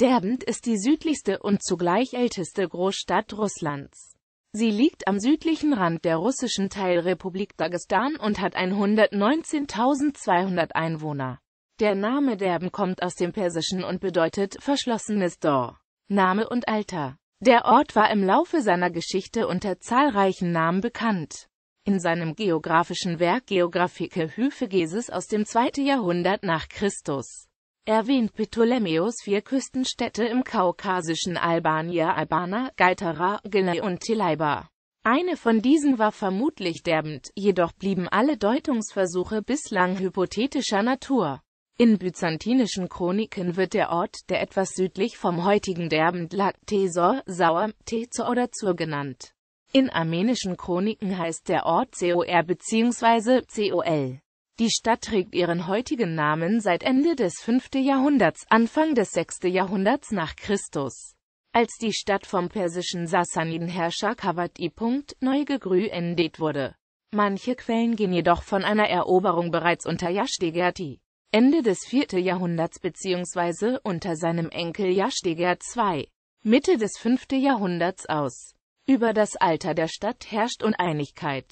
Derbent ist die südlichste und zugleich älteste Großstadt Russlands. Sie liegt am südlichen Rand der russischen Teilrepublik Dagestan und hat 119.200 Einwohner. Der Name Derben kommt aus dem Persischen und bedeutet verschlossenes Dor. Name und Alter. Der Ort war im Laufe seiner Geschichte unter zahlreichen Namen bekannt. In seinem geografischen Werk Geographique Hyphegesis aus dem 2. Jahrhundert nach Christus erwähnt Ptolemäus vier Küstenstädte im kaukasischen Albanier Albana, Gaitara, Gilne und Tilaiba. Eine von diesen war vermutlich derbend, jedoch blieben alle Deutungsversuche bislang hypothetischer Natur. In byzantinischen Chroniken wird der Ort, der etwas südlich vom heutigen Derbend lag, Tesor, Sauer, Tezor oder Zur genannt. In armenischen Chroniken heißt der Ort COR bzw. Col. Die Stadt trägt ihren heutigen Namen seit Ende des 5. Jahrhunderts, Anfang des 6. Jahrhunderts nach Christus. Als die Stadt vom persischen Sassanidenherrscher Kawad I. Neugegrü endet wurde. Manche Quellen gehen jedoch von einer Eroberung bereits unter Yashdegerti, Ende des 4. Jahrhunderts bzw. unter seinem Enkel Yashdegerd II, Mitte des 5. Jahrhunderts aus. Über das Alter der Stadt herrscht Uneinigkeit.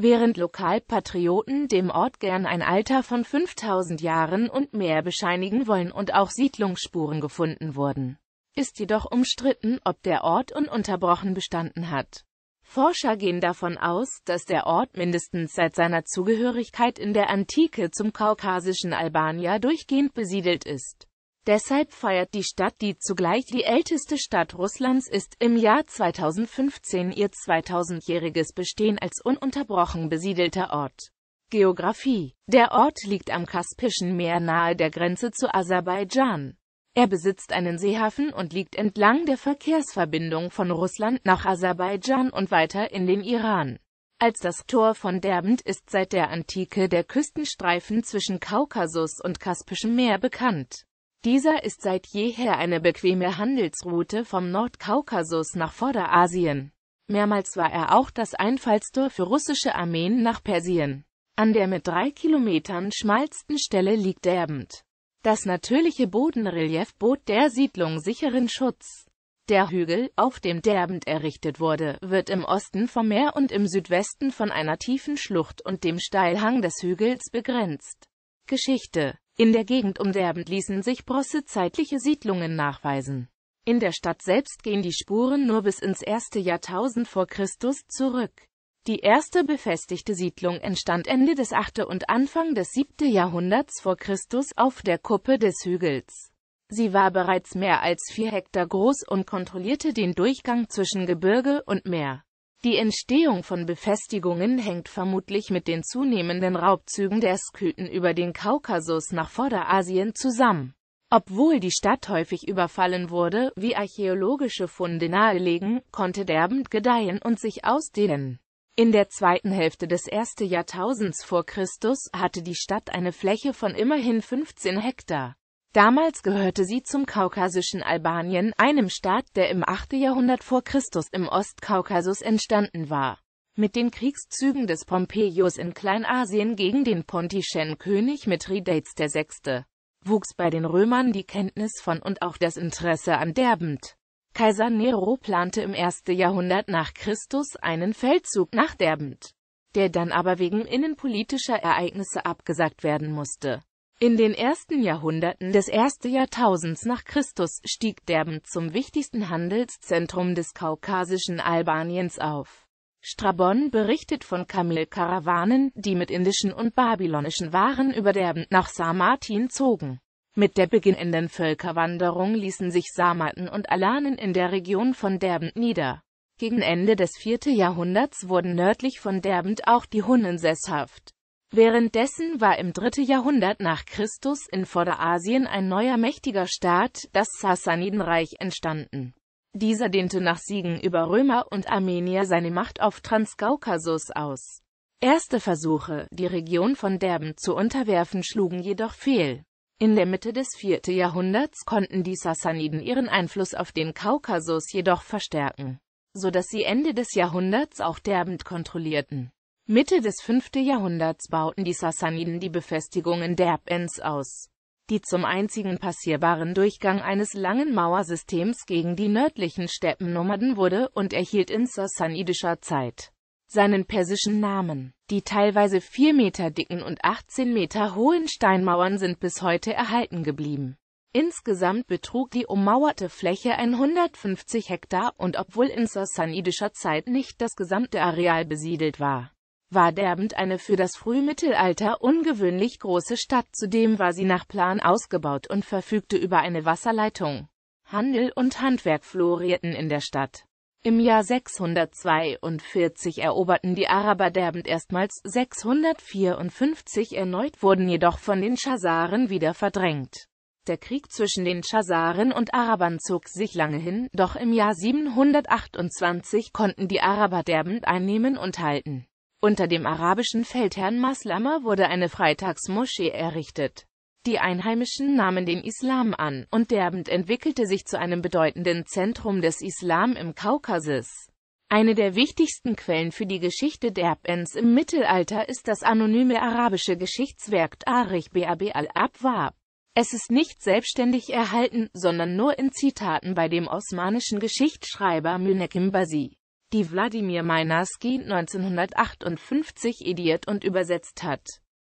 Während Lokalpatrioten dem Ort gern ein Alter von 5000 Jahren und mehr bescheinigen wollen und auch Siedlungsspuren gefunden wurden, ist jedoch umstritten, ob der Ort ununterbrochen bestanden hat. Forscher gehen davon aus, dass der Ort mindestens seit seiner Zugehörigkeit in der Antike zum kaukasischen Albanier durchgehend besiedelt ist Deshalb feiert die Stadt, die zugleich die älteste Stadt Russlands ist, im Jahr 2015 ihr 2000-jähriges Bestehen als ununterbrochen besiedelter Ort. Geografie Der Ort liegt am Kaspischen Meer nahe der Grenze zu Aserbaidschan. Er besitzt einen Seehafen und liegt entlang der Verkehrsverbindung von Russland nach Aserbaidschan und weiter in den Iran. Als das Tor von Derbent ist seit der Antike der Küstenstreifen zwischen Kaukasus und Kaspischem Meer bekannt. Dieser ist seit jeher eine bequeme Handelsroute vom Nordkaukasus nach Vorderasien. Mehrmals war er auch das Einfallstor für russische Armeen nach Persien. An der mit drei Kilometern schmalsten Stelle liegt Derbend. Das natürliche Bodenrelief bot der Siedlung sicheren Schutz. Der Hügel, auf dem Derbend errichtet wurde, wird im Osten vom Meer und im Südwesten von einer tiefen Schlucht und dem Steilhang des Hügels begrenzt. Geschichte in der Gegend um Derbent ließen sich bronzezeitliche Siedlungen nachweisen. In der Stadt selbst gehen die Spuren nur bis ins erste Jahrtausend vor Christus zurück. Die erste befestigte Siedlung entstand Ende des 8. und Anfang des 7. Jahrhunderts vor Christus auf der Kuppe des Hügels. Sie war bereits mehr als vier Hektar groß und kontrollierte den Durchgang zwischen Gebirge und Meer. Die Entstehung von Befestigungen hängt vermutlich mit den zunehmenden Raubzügen der Sküten über den Kaukasus nach Vorderasien zusammen. Obwohl die Stadt häufig überfallen wurde, wie archäologische Funde nahelegen, konnte derbend gedeihen und sich ausdehnen. In der zweiten Hälfte des ersten Jahrtausends vor Christus hatte die Stadt eine Fläche von immerhin 15 Hektar. Damals gehörte sie zum kaukasischen Albanien, einem Staat, der im 8. Jahrhundert vor Christus im Ostkaukasus entstanden war. Mit den Kriegszügen des Pompeius in Kleinasien gegen den pontischen König Mithridates VI. wuchs bei den Römern die Kenntnis von und auch das Interesse an Derbent. Kaiser Nero plante im 1. Jahrhundert nach Christus einen Feldzug nach Derbent, der dann aber wegen innenpolitischer Ereignisse abgesagt werden musste. In den ersten Jahrhunderten des ersten Jahrtausends nach Christus stieg Derben zum wichtigsten Handelszentrum des kaukasischen Albaniens auf. Strabon berichtet von Kamelkarawanen, die mit indischen und babylonischen Waren über Derben nach Sarmatin zogen. Mit der beginnenden Völkerwanderung ließen sich Sarmaten und Alanen in der Region von Derbent nieder. Gegen Ende des vierten Jahrhunderts wurden nördlich von Derbent auch die Hunnen sesshaft. Währenddessen war im 3. Jahrhundert nach Christus in Vorderasien ein neuer mächtiger Staat, das Sassanidenreich, entstanden. Dieser dehnte nach Siegen über Römer und Armenier seine Macht auf Transkaukasus aus. Erste Versuche, die Region von Derben zu unterwerfen, schlugen jedoch fehl. In der Mitte des 4. Jahrhunderts konnten die Sassaniden ihren Einfluss auf den Kaukasus jedoch verstärken, so dass sie Ende des Jahrhunderts auch Derben kontrollierten. Mitte des 5. Jahrhunderts bauten die Sassaniden die Befestigungen Derbens aus, die zum einzigen passierbaren Durchgang eines langen Mauersystems gegen die nördlichen Steppennomaden wurde und erhielt in sassanidischer Zeit seinen persischen Namen. Die teilweise 4 Meter dicken und 18 Meter hohen Steinmauern sind bis heute erhalten geblieben. Insgesamt betrug die ummauerte Fläche 150 Hektar und obwohl in sassanidischer Zeit nicht das gesamte Areal besiedelt war, war Wadern eine für das Frühmittelalter ungewöhnlich große Stadt, zudem war sie nach Plan ausgebaut und verfügte über eine Wasserleitung. Handel und Handwerk florierten in der Stadt. Im Jahr 642 eroberten die Araber Derbent erstmals, 654 erneut wurden jedoch von den Schasaren wieder verdrängt. Der Krieg zwischen den Schasaren und Arabern zog sich lange hin, doch im Jahr 728 konnten die Araber Derbent einnehmen und halten. Unter dem arabischen Feldherrn Maslama wurde eine Freitagsmoschee errichtet. Die Einheimischen nahmen den Islam an, und derbend entwickelte sich zu einem bedeutenden Zentrum des Islam im Kaukasus. Eine der wichtigsten Quellen für die Geschichte Derbents im Mittelalter ist das anonyme arabische Geschichtswerk Tarikh Bab al-Abwab. Es ist nicht selbstständig erhalten, sondern nur in Zitaten bei dem osmanischen Geschichtsschreiber Münekim Basi die Wladimir Meinaski 1958 ediert und übersetzt hat.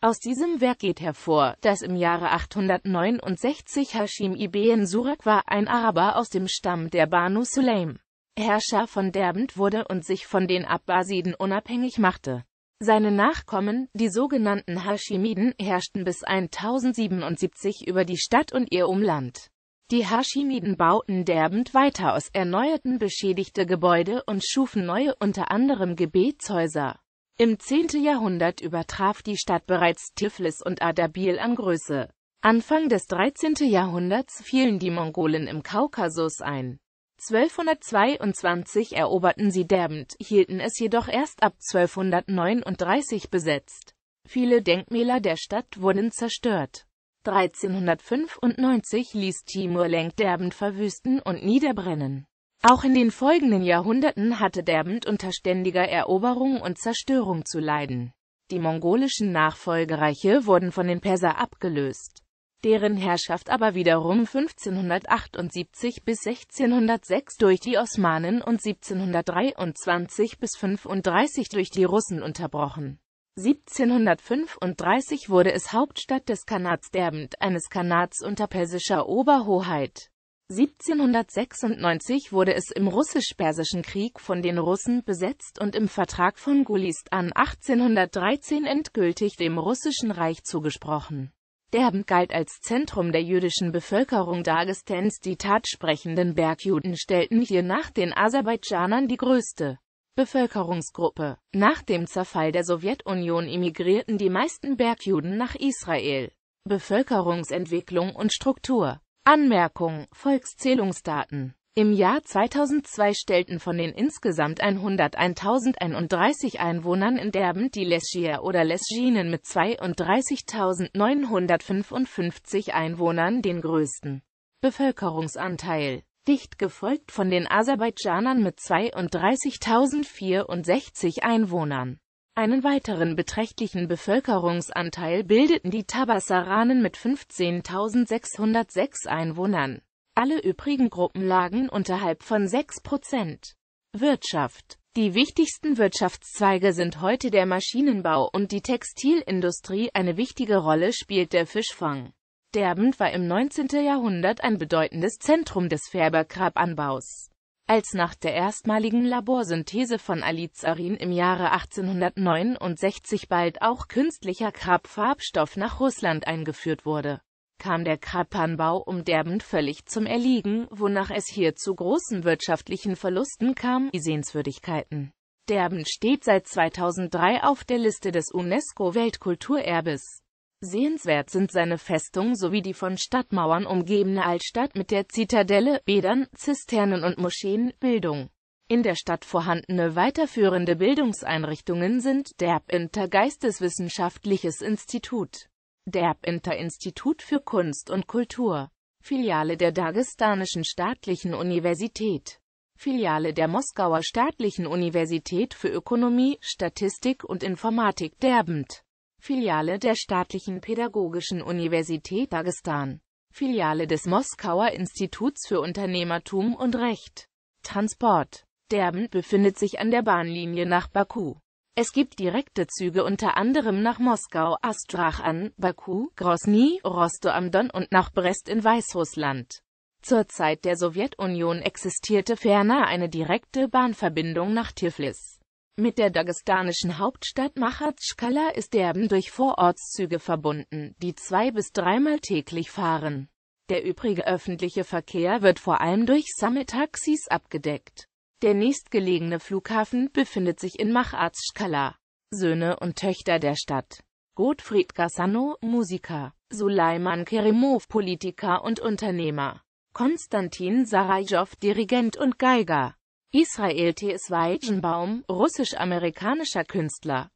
Aus diesem Werk geht hervor, dass im Jahre 869 Hashim ibn Surak war, ein Araber aus dem Stamm der Banu Sulaim, Herrscher von Derbent wurde und sich von den Abbasiden unabhängig machte. Seine Nachkommen, die sogenannten Hashimiden, herrschten bis 1077 über die Stadt und ihr Umland. Die Hashimiden bauten derbend weiter aus, erneuerten beschädigte Gebäude und schufen neue, unter anderem Gebetshäuser. Im 10. Jahrhundert übertraf die Stadt bereits Tiflis und Adabil an Größe. Anfang des 13. Jahrhunderts fielen die Mongolen im Kaukasus ein. 1222 eroberten sie derbend, hielten es jedoch erst ab 1239 besetzt. Viele Denkmäler der Stadt wurden zerstört. 1395 ließ Timur Lenk Derbent verwüsten und niederbrennen. Auch in den folgenden Jahrhunderten hatte Derbend unter ständiger Eroberung und Zerstörung zu leiden. Die mongolischen Nachfolgereiche wurden von den Perser abgelöst. Deren Herrschaft aber wiederum 1578 bis 1606 durch die Osmanen und 1723 bis 35 durch die Russen unterbrochen. 1735 wurde es Hauptstadt des Kanats Derbent, eines Kanats unter persischer Oberhoheit. 1796 wurde es im Russisch-Persischen Krieg von den Russen besetzt und im Vertrag von an 1813 endgültig dem Russischen Reich zugesprochen. Derbent galt als Zentrum der jüdischen Bevölkerung Dagestans. Die tatsprechenden Bergjuden stellten hier nach den Aserbaidschanern die größte Bevölkerungsgruppe. Nach dem Zerfall der Sowjetunion emigrierten die meisten Bergjuden nach Israel. Bevölkerungsentwicklung und Struktur Anmerkung Volkszählungsdaten Im Jahr 2002 stellten von den insgesamt 101.031 Einwohnern in Derben die Leschier oder Leschinen mit 32.955 Einwohnern den größten Bevölkerungsanteil dicht gefolgt von den Aserbaidschanern mit 32.064 Einwohnern. Einen weiteren beträchtlichen Bevölkerungsanteil bildeten die Tabassaranen mit 15.606 Einwohnern. Alle übrigen Gruppen lagen unterhalb von 6%. Wirtschaft Die wichtigsten Wirtschaftszweige sind heute der Maschinenbau und die Textilindustrie, eine wichtige Rolle spielt der Fischfang. Derbent war im 19. Jahrhundert ein bedeutendes Zentrum des Färber-Grabanbaus. Als nach der erstmaligen Laborsynthese von Alizarin im Jahre 1869 bald auch künstlicher Grabfarbstoff nach Russland eingeführt wurde, kam der Grabanbau um Derbent völlig zum Erliegen, wonach es hier zu großen wirtschaftlichen Verlusten kam, die Sehenswürdigkeiten. Derbent steht seit 2003 auf der Liste des UNESCO-Weltkulturerbes. Sehenswert sind seine Festung sowie die von Stadtmauern umgebene Altstadt mit der Zitadelle, Bädern, Zisternen und Moscheen, Bildung. In der Stadt vorhandene weiterführende Bildungseinrichtungen sind Derbinter Geisteswissenschaftliches Institut, Derbinter Institut für Kunst und Kultur, Filiale der Dagestanischen Staatlichen Universität, Filiale der Moskauer Staatlichen Universität für Ökonomie, Statistik und Informatik Derbent. Filiale der Staatlichen Pädagogischen Universität Dagestan, Filiale des Moskauer Instituts für Unternehmertum und Recht. Transport. Derben befindet sich an der Bahnlinie nach Baku. Es gibt direkte Züge unter anderem nach Moskau, Astrachan, Baku, Grosny, Rosto am Don und nach Brest in Weißrussland. Zur Zeit der Sowjetunion existierte ferner eine direkte Bahnverbindung nach Tiflis. Mit der dagestanischen Hauptstadt Machatschkala ist Derben durch Vorortszüge verbunden, die zwei- bis dreimal täglich fahren. Der übrige öffentliche Verkehr wird vor allem durch Sammeltaxis abgedeckt. Der nächstgelegene Flughafen befindet sich in Machatschkala. Söhne und Töchter der Stadt. Gottfried Gassano, Musiker. Suleiman Kerimov, Politiker und Unternehmer. Konstantin Sarajew, Dirigent und Geiger. Israel T.S. S. Weizenbaum, russisch-amerikanischer Künstler